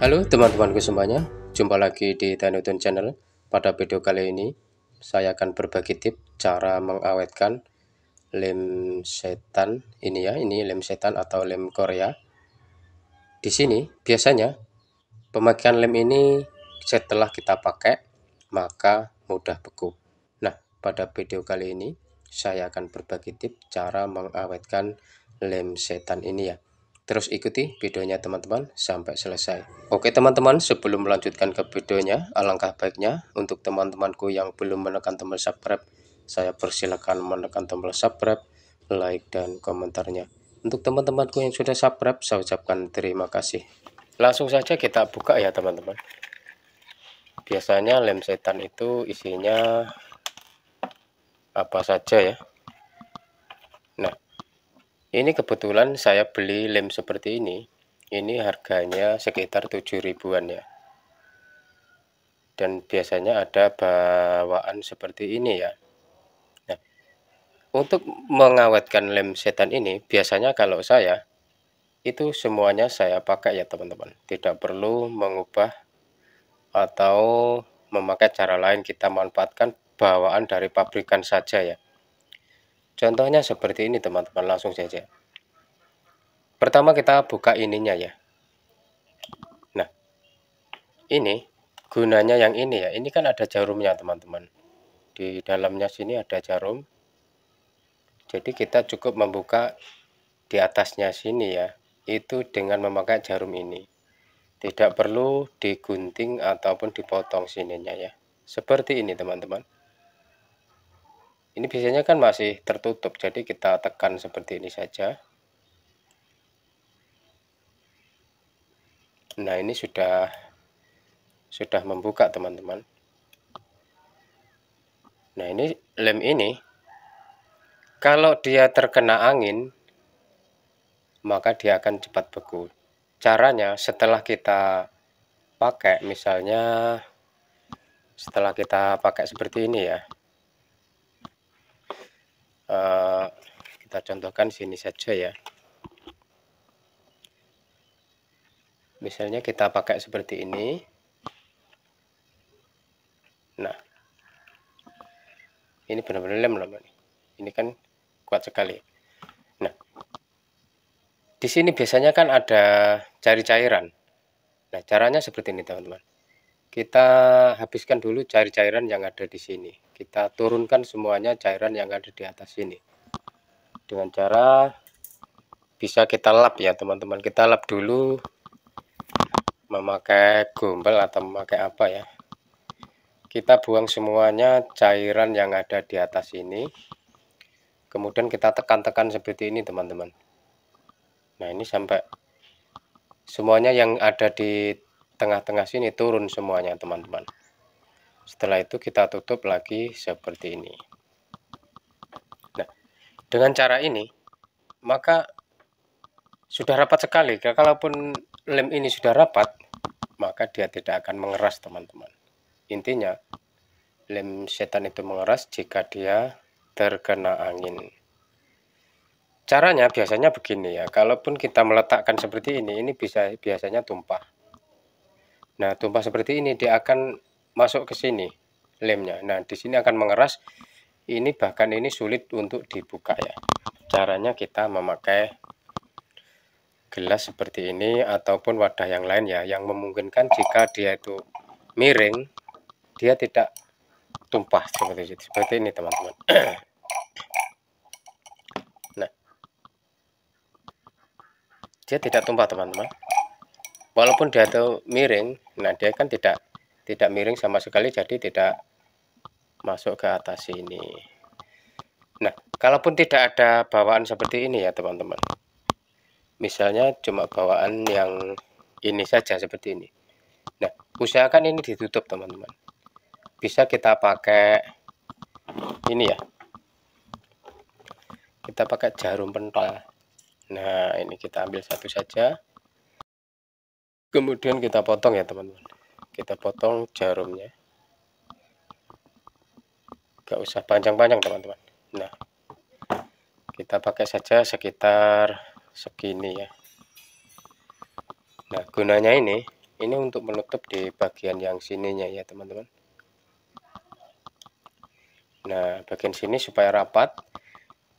Halo teman-temanku semuanya, jumpa lagi di Tenutun Channel. Pada video kali ini, saya akan berbagi tips cara mengawetkan lem setan ini ya, ini lem setan atau lem Korea. Di sini biasanya pemakaian lem ini setelah kita pakai maka mudah beku. Nah, pada video kali ini saya akan berbagi tips cara mengawetkan lem setan ini ya. Terus ikuti videonya teman-teman sampai selesai. Oke teman-teman, sebelum melanjutkan ke videonya, alangkah baiknya untuk teman-temanku yang belum menekan tombol subscribe, saya persilakan menekan tombol subscribe, like, dan komentarnya. Untuk teman-temanku yang sudah subscribe, saya ucapkan terima kasih. Langsung saja kita buka ya teman-teman. Biasanya lem setan itu isinya apa saja ya ini kebetulan saya beli lem seperti ini ini harganya sekitar 7 ribuan ya dan biasanya ada bawaan seperti ini ya nah, untuk mengawetkan lem setan ini biasanya kalau saya itu semuanya saya pakai ya teman-teman tidak perlu mengubah atau memakai cara lain kita manfaatkan bawaan dari pabrikan saja ya Contohnya seperti ini teman-teman, langsung saja. Pertama kita buka ininya ya. Nah, ini gunanya yang ini ya. Ini kan ada jarumnya teman-teman. Di dalamnya sini ada jarum. Jadi kita cukup membuka di atasnya sini ya. Itu dengan memakai jarum ini. Tidak perlu digunting ataupun dipotong sininya ya. Seperti ini teman-teman ini biasanya kan masih tertutup jadi kita tekan seperti ini saja nah ini sudah sudah membuka teman-teman nah ini lem ini kalau dia terkena angin maka dia akan cepat beku caranya setelah kita pakai misalnya setelah kita pakai seperti ini ya Eh, kita contohkan sini saja ya misalnya kita pakai seperti ini nah ini benar-benar lem loh ini kan kuat sekali nah di sini biasanya kan ada cari cairan nah caranya seperti ini teman-teman kita habiskan dulu cari cairan yang ada di sini kita turunkan semuanya cairan yang ada di atas ini dengan cara bisa kita lap ya teman-teman kita lap dulu memakai gombal atau memakai apa ya kita buang semuanya cairan yang ada di atas ini kemudian kita tekan-tekan seperti ini teman-teman nah ini sampai semuanya yang ada di tengah-tengah sini turun semuanya teman-teman setelah itu kita tutup lagi seperti ini. Nah, dengan cara ini maka sudah rapat sekali. Kalaupun lem ini sudah rapat, maka dia tidak akan mengeras, teman-teman. Intinya, lem setan itu mengeras jika dia terkena angin. Caranya biasanya begini ya, kalaupun kita meletakkan seperti ini, ini bisa biasanya tumpah. Nah, tumpah seperti ini dia akan masuk ke sini lemnya. Nah, di sini akan mengeras. Ini bahkan ini sulit untuk dibuka ya. Caranya kita memakai gelas seperti ini ataupun wadah yang lain ya yang memungkinkan jika dia itu miring dia tidak tumpah seperti itu. Seperti ini, teman-teman. nah. Dia tidak tumpah, teman-teman. Walaupun dia itu miring, nah dia kan tidak tidak miring sama sekali jadi tidak masuk ke atas ini. nah kalaupun tidak ada bawaan seperti ini ya teman-teman misalnya cuma bawaan yang ini saja seperti ini nah usahakan ini ditutup teman-teman bisa kita pakai ini ya kita pakai jarum pentol nah ini kita ambil satu saja kemudian kita potong ya teman-teman kita potong jarumnya gak usah panjang-panjang teman-teman nah kita pakai saja sekitar segini ya nah gunanya ini ini untuk menutup di bagian yang sininya ya teman-teman nah bagian sini supaya rapat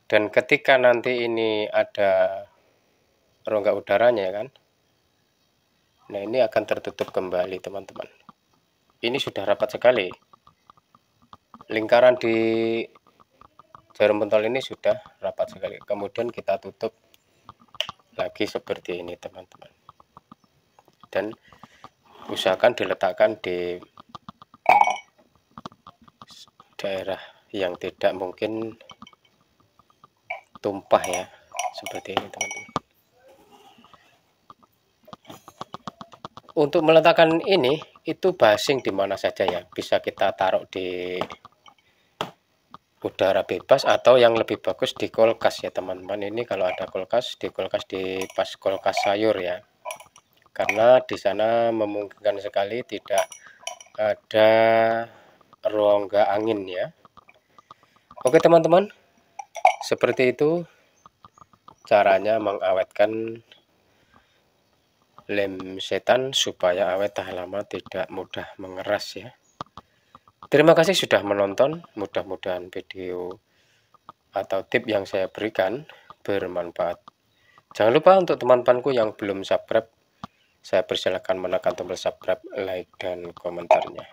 dan ketika nanti ini ada rongga udaranya ya kan Nah ini akan tertutup kembali teman-teman. Ini sudah rapat sekali. Lingkaran di jarum pentol ini sudah rapat sekali. Kemudian kita tutup lagi seperti ini teman-teman. Dan usahakan diletakkan di daerah yang tidak mungkin tumpah ya seperti ini teman-teman untuk meletakkan ini itu basing di mana saja ya bisa kita taruh di udara bebas atau yang lebih bagus di kulkas ya teman-teman ini kalau ada kulkas di kulkas di pas kulkas sayur ya karena di sana memungkinkan sekali tidak ada rongga angin ya oke teman-teman seperti itu caranya mengawetkan lem setan supaya awet tahan lama tidak mudah mengeras ya terima kasih sudah menonton mudah-mudahan video atau tip yang saya berikan bermanfaat jangan lupa untuk teman-temanku yang belum subscribe saya persilahkan menekan tombol subscribe like dan komentarnya